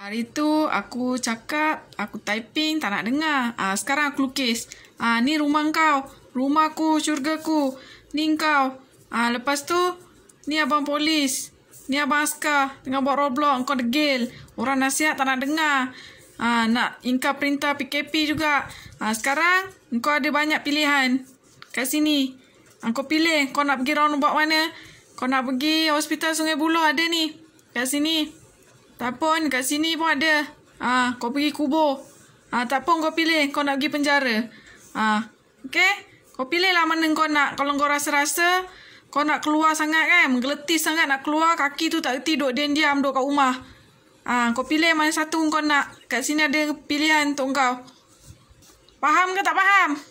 Hari tu aku cakap, aku typing tak nak dengar. Ah, sekarang aku lukis. Ah, ni rumah kau. Rumah aku, syurga aku. Ni kau. Ah, lepas tu, ni abang polis. Ni abang askar. Tengah buat roblox, kau degil. Orang nasihat tak nak dengar. Ah, nak ingkar perintah PKP juga. Ah, sekarang, kau ada banyak pilihan. Kat sini. Ah, kau pilih, kau nak pergi round buat mana. Kau nak pergi hospital Sungai Buloh ada ni. Kat Kat sini. Tak pun kat sini pun ada. Ha, kau pergi kubur. Ha, tak pun kau pilih kau nak pergi penjara. Ha, ah, okay? Kau pilih lah mana kau nak. Kalau kau rasa-rasa kau nak keluar sangat kan. Menggeletis sangat nak keluar. Kaki tu tak reti duduk diam-diam duduk kat rumah. Ha, kau pilih mana satu kau nak. Kat sini ada pilihan untuk kau. Faham ke tak faham? Faham.